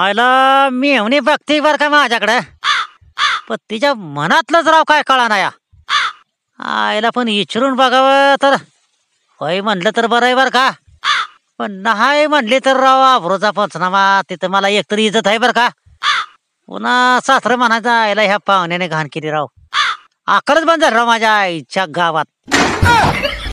आयला मी म्हणे बघते बर का माझ्याकडे पण तिच्या मनातलंच राव काय कळा नाही आयला पण इचरून बघावं तर होय म्हणलं तर बरं आहे बर का पण नाही म्हणले तर राव आभरोचा पंचनामा तिथं मला तरी इज्जत आहे बर का पुन्हा सासरं म्हणायचं आयला ह्या पाहुण्याने घाण केली राव अक्कलच बंद झालं राव माझ्या आईच्या गावात